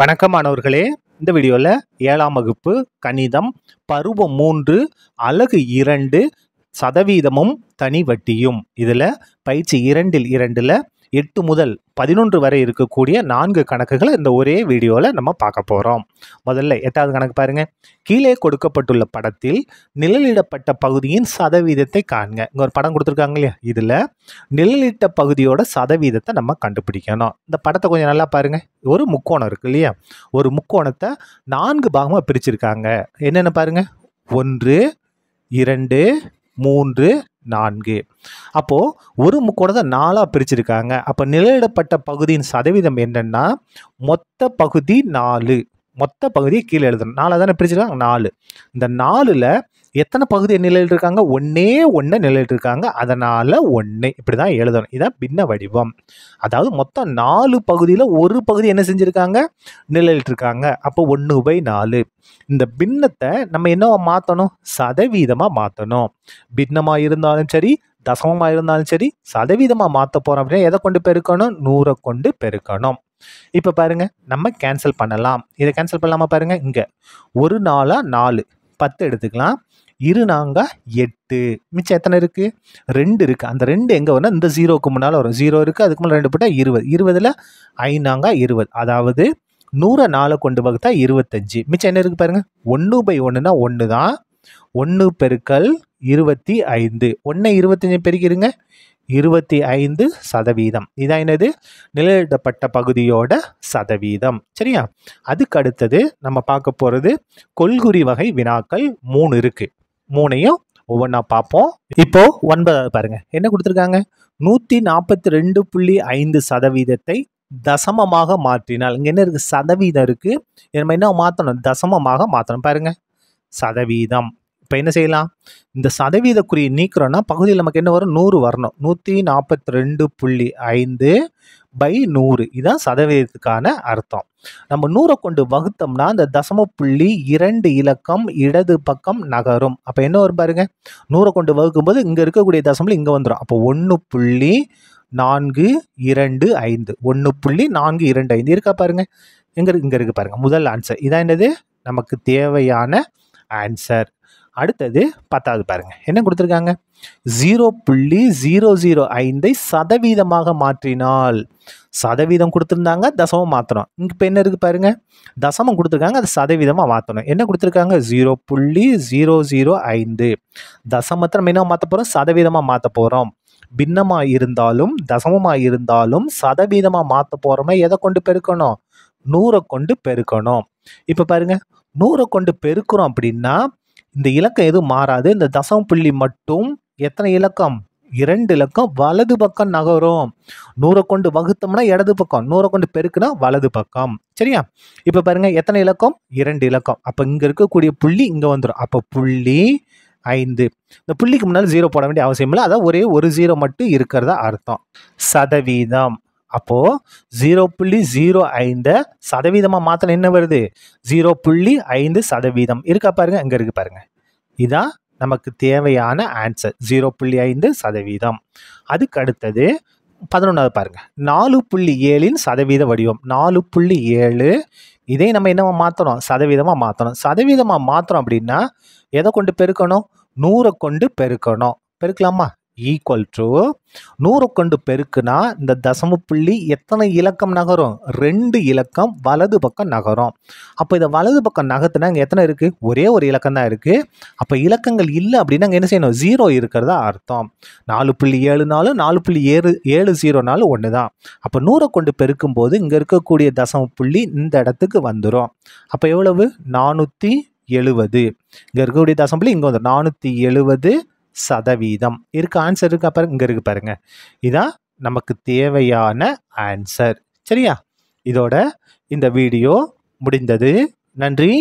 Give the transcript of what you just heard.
வணக்கம் மாணவர்களே இந்த வீடியோவில் ஏழாம் வகுப்பு கணிதம் பருவம் மூன்று அலகு இரண்டு சதவீதமும் தனி வட்டியும் இதில் பயிற்சி இரண்டில் இரண்டில் எட்டு முதல் பதினொன்று வரை இருக்கக்கூடிய நான்கு கணக்குகளை இந்த ஒரே வீடியோவில் நம்ம பார்க்க போகிறோம் முதல்ல எட்டாவது கணக்கு பாருங்கள் கீழே கொடுக்கப்பட்டுள்ள படத்தில் நிழலிடப்பட்ட பகுதியின் சதவீதத்தை காண்க இங்கே ஒரு படம் கொடுத்துருக்காங்க இல்லையா இதில் நிழலிட்ட பகுதியோட சதவீதத்தை நம்ம கண்டுபிடிக்கணும் இந்த படத்தை கொஞ்சம் நல்லா பாருங்கள் ஒரு முக்கோணம் இருக்குது இல்லையா ஒரு முக்கோணத்தை நான்கு பாகமாக பிரிச்சிருக்காங்க என்னென்ன பாருங்கள் ஒன்று இரண்டு மூன்று நான்கு அப்போது ஒரு முக்கோணத்தை நாலாக பிரிச்சிருக்காங்க அப்போ நிலையிடப்பட்ட பகுதியின் சதவீதம் என்னென்னா மொத்த பகுதி நாலு மொத்த பகுதியை கீழே எழுதணும் நாலாக தானே பிரிச்சிருக்காங்க நாலு இந்த நாலில் எத்தனை பகுதி நிலையில் இருக்காங்க ஒன்றே ஒன்று நிலையில் இருக்காங்க அதனால் ஒன்று இப்படி தான் எழுதணும் இதான் பின்ன வடிவம் அதாவது மொத்தம் நாலு பகுதியில் ஒரு பகுதி என்ன செஞ்சுருக்காங்க நிலையில் இருக்காங்க அப்போ ஒன்று பை நாலு இந்த பின்னத்தை நம்ம என்ன மாற்றணும் சதவீதமாக மாற்றணும் பின்னமாக இருந்தாலும் சரி தசமமாக இருந்தாலும் சரி சதவீதமாக மாற்ற போகிறோம் அப்படின்னா எதை கொண்டு பெருக்கணும் நூறை கொண்டு பெருக்கணும் இப்போ பாருங்கள் நம்ம கேன்சல் பண்ணலாம் இதை கேன்சல் பண்ணலாமா பாருங்கள் இங்கே ஒரு நாளாக நாலு பத்து எடுத்துக்கலாம் இரு நாங்கா எட்டு மிச்சம் எத்தனை இருக்குது ரெண்டு இருக்குது அந்த ரெண்டு எங்கே வரணும் இந்த ஜீரோக்கு முன்னால் வரும் ஜீரோ இருக்குது அதுக்கு முன்னால் ரெண்டு போட்டால் இருபது இருபதில் ஐநாங்கா இருபது அதாவது நூறை நாலு கொண்டு வகுத்தா இருபத்தஞ்சி மிச்சம் என்ன இருக்குது பாருங்கள் ஒன்று பை ஒன்றுனா ஒன்று தான் ஒன்று பெருக்கல் இருபத்தி ஐந்து ஒன்று இருபத்தஞ்சி பெருக்கிடுங்க இருபத்தி ஐந்து சதவீதம் இதான் என்னது நிலநிறுத்தப்பட்ட பகுதியோட சதவீதம் சரியா அதுக்கு அடுத்தது நம்ம பார்க்க போகிறது கொள்குறி வகை வினாக்கள் மூணு இருக்குது மூணையும் ஒவ்வொன்றா பார்ப்போம் இப்போ ஒன்பதாவது பாருங்க என்ன கொடுத்துருக்காங்க நூற்றி நாற்பத்தி ரெண்டு புள்ளி ஐந்து சதவீதத்தை தசமமாக மாற்றினால் இங்கே என்ன இருக்குது சதவீதம் இருக்குது நம்ம என்ன மாற்றணும் தசமமாக மாற்றணும் பாருங்கள் சதவீதம் இப்போ என்ன செய்யலாம் இந்த சதவீத குறி நீக்கிறோன்னா பகுதியில் நமக்கு என்ன வரும் நூறு வரணும் நூற்றி நாற்பத்தி ரெண்டு புள்ளி ஐந்து பை நூறு இதுதான் சதவீதத்துக்கான அர்த்தம் நம்ம நூறை கொண்டு வகுத்தோம்னா அந்த தசம புள்ளி இரண்டு இலக்கம் இடது பக்கம் நகரும் அப்போ என்ன வரும் பாருங்க நூறை கொண்டு வகுக்கும்போது இங்கே இருக்கக்கூடிய தசமில் இங்கே வந்துடும் அப்போ ஒன்று புள்ளி நான்கு இரண்டு ஐந்து ஒன்று புள்ளி நான்கு இரண்டு ஐந்து இருக்கா பாருங்க எங்கே இங்கே இருக்குது பாருங்கள் முதல் ஆன்சர் இதான் என்னது நமக்கு தேவையான ஆன்சர் அடுத்தது பத்தாவது பாருங்கள் என்ன கொடுத்துருக்காங்க ஜீரோ புள்ளி ஜீரோ ஜீரோ ஐந்தை சதவீதமாக மாற்றினால் சதவீதம் கொடுத்துருந்தாங்க தசமம் மாற்றணும் இங்கே இப்போ என்ன இருக்குது பாருங்கள் தசமம் கொடுத்துருக்காங்க அது சதவீதமாக மாற்றணும் என்ன கொடுத்துருக்காங்க ஜீரோ புள்ளி ஜீரோ ஜீரோ ஐந்து தசமத்தை நம்ம என்ன மாற்ற போகிறோம் சதவீதமாக மாற்ற போகிறோம் பின்னமாக இருந்தாலும் தசமமாக இருந்தாலும் சதவீதமாக மாற்ற போகிறோமே எதை கொண்டு பெருக்கணும் நூறை கொண்டு பெருக்கணும் இப்போ பாருங்கள் நூறை கொண்டு பெருக்கிறோம் அப்படின்னா இந்த இலக்கம் எதுவும் மாறாது இந்த தசம் புள்ளி மட்டும் எத்தனை இலக்கம் இரண்டு இலக்கம் வலது பக்கம் நகரும் நூறை கொண்டு வகுத்தோம்னா இடது பக்கம் நூறை கொண்டு பெருக்குனா வலது பக்கம் சரியா இப்போ பாருங்க எத்தனை இலக்கம் இரண்டு இலக்கம் அப்போ இங்கே இருக்கக்கூடிய புள்ளி இங்கே வந்துடும் அப்போ புள்ளி ஐந்து இந்த புள்ளிக்கு முன்னால் ஜீரோ போட வேண்டிய அவசியம் இல்லை அதான் ஒரே ஒரு ஜீரோ மட்டும் இருக்கிறதா அர்த்தம் சதவீதம் அப்போது ஜீரோ புள்ளி ஜீரோ ஐந்து சதவீதமாக மாற்றின என்ன வருது ஜீரோ புள்ளி ஐந்து சதவீதம் இருக்கா பாருங்க இங்கே இருக்கு பாருங்க இதான் நமக்கு தேவையான ஆன்சர் ஜீரோ புள்ளி ஐந்து சதவீதம் அதுக்கு அடுத்தது பதினொன்றாவது பாருங்கள் நாலு புள்ளி ஏழின் சதவீத வடிவம் நாலு புள்ளி ஏழு இதை நம்ம என்னவா மாற்றணும் சதவீதமாக மாற்றணும் சதவீதமாக மாற்றோம் அப்படின்னா எதை கொண்டு பெருக்கணும் நூறை கொண்டு பெருக்கணும் பெருக்கலாமா ஈக்குவல் டு நூறு கொண்டு பெருக்குனா இந்த தசம புள்ளி எத்தனை இலக்கம் நகரும் ரெண்டு இலக்கம் வலது பக்கம் நகரும் அப்போ இதை வலது பக்கம் நகர்த்துனா இங்கே எத்தனை இருக்குது ஒரே ஒரு இலக்கம் தான் இருக்குது அப்போ இலக்கங்கள் இல்லை அப்படின்னா என்ன செய்யணும் ஜீரோ இருக்கிறதா அர்த்தம் நாலு புள்ளி ஏழு நாலு நாலு புள்ளி ஏழு ஏழு ஜீரோ நாலு ஒன்று தான் அப்போ நூறை கொண்டு பெருக்கும் போது இங்கே இருக்கக்கூடிய தசம புள்ளி இந்த இடத்துக்கு வந்துடும் அப்போ எவ்வளவு நானூற்றி எழுபது இங்கே இருக்கக்கூடிய தசம்புள்ளி இங்கே வந்து நானூற்றி எழுபது சதவீதம் இருக்க ஆன்சர் இருக்கு அப்புறம் இங்கே இருக்கு பாருங்க இதான் நமக்கு தேவையான ஆன்சர் சரியா இதோட இந்த வீடியோ முடிந்தது நன்றி